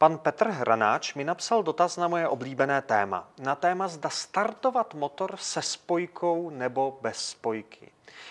Pan Petr Hranáč mi napsal dotaz na moje oblíbené téma. Na téma zda startovat motor se spojkou nebo bez spojky.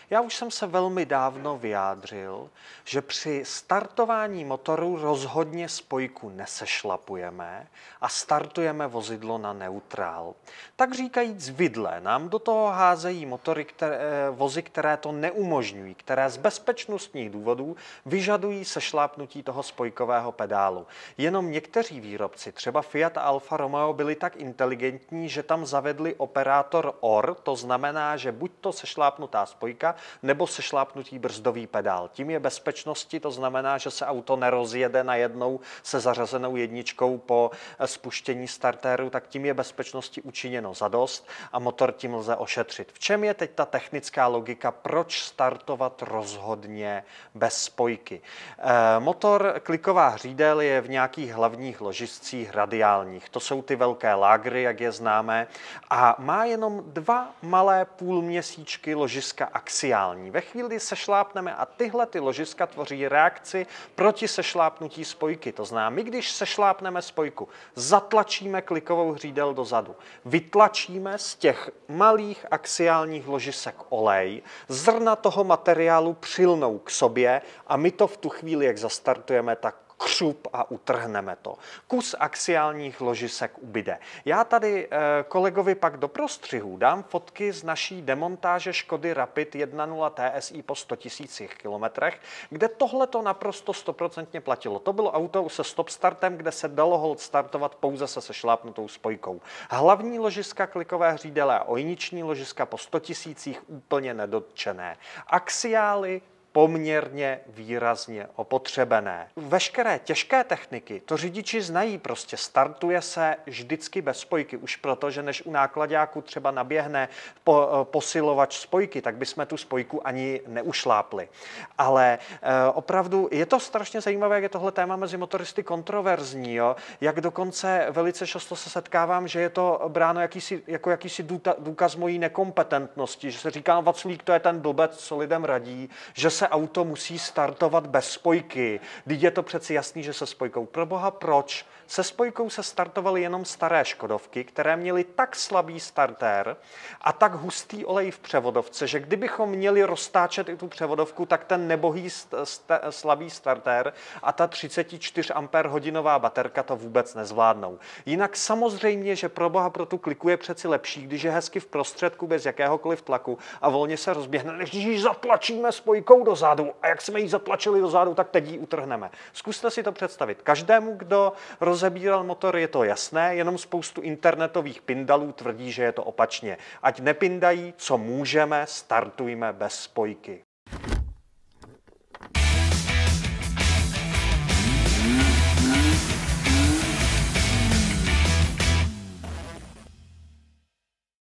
Já už jsem se velmi dávno vyjádřil, že při startování motoru rozhodně spojku nesešlapujeme a startujeme vozidlo na neutrál. Tak říkajíc vidle, nám do toho házejí motory, které, vozy, které to neumožňují, které z bezpečnostních důvodů vyžadují sešlápnutí toho spojkového pedálu. Jenom někteří výrobci, třeba Fiat a Alfa Romeo, byli tak inteligentní, že tam zavedli operátor OR, to znamená, že buď to sešlápnutá spojka, spojka nebo sešlápnutí brzdový pedál. Tím je bezpečnosti, to znamená, že se auto nerozjede najednou se zařazenou jedničkou po eh, spuštění startéru, tak tím je bezpečnosti učiněno zadost a motor tím lze ošetřit. V čem je teď ta technická logika, proč startovat rozhodně bez spojky? Eh, motor kliková hřídel je v nějakých hlavních ložiscích radiálních. To jsou ty velké lágry, jak je známe, a má jenom dva malé půlměsíčky ložiska axiální. Ve chvíli, kdy sešlápneme a tyhle ty ložiska tvoří reakci proti sešlápnutí spojky. To znamená, my když sešlápneme spojku, zatlačíme klikovou hřídel dozadu, vytlačíme z těch malých axiálních ložisek olej, zrna toho materiálu přilnou k sobě a my to v tu chvíli, jak zastartujeme, tak křup a utrhneme to. Kus axiálních ložisek ubyde. Já tady eh, kolegovi pak do prostřihu dám fotky z naší demontáže Škody Rapid 1.0 TSI po 100 000 kilometrech, kde tohle to naprosto stoprocentně platilo. To bylo auto se stop startem, kde se dalo hold startovat pouze se sešlápnutou spojkou. Hlavní ložiska klikové hřídele a ojniční ložiska po 100 000 úplně nedotčené. Axiály poměrně výrazně opotřebené. Veškeré těžké techniky to řidiči znají prostě. Startuje se vždycky bez spojky, už proto, že než u nákladáku třeba naběhne po, eh, posilovač spojky, tak bychom tu spojku ani neušlápli. Ale e, opravdu je to strašně zajímavé, jak je tohle téma mezi motoristy kontroverzní. Jo? Jak dokonce velice často se setkávám, že je to bráno jakýsi, jako jakýsi důta, důkaz mojí nekompetentnosti, že se říká, Vaclík, to je ten blbec, co lidem radí, že se auto musí startovat bez spojky. Teď je to přeci jasný, že se spojkou. Pro boha proč? Se spojkou se startovaly jenom staré Škodovky, které měly tak slabý startér a tak hustý olej v převodovce, že kdybychom měli roztáčet i tu převodovku, tak ten nebohý st- st- slabý startér a ta 34 Ah hodinová baterka to vůbec nezvládnou. Jinak samozřejmě, že pro boha pro tu kliku je přeci lepší, když je hezky v prostředku bez jakéhokoliv tlaku a volně se rozběhne, než když zatlačíme spojkou do do zádu a jak jsme ji zatlačili do zádu, tak teď ji utrhneme. Zkuste si to představit. Každému, kdo rozebíral motor, je to jasné, jenom spoustu internetových pindalů tvrdí, že je to opačně. Ať nepindají, co můžeme, startujme bez spojky.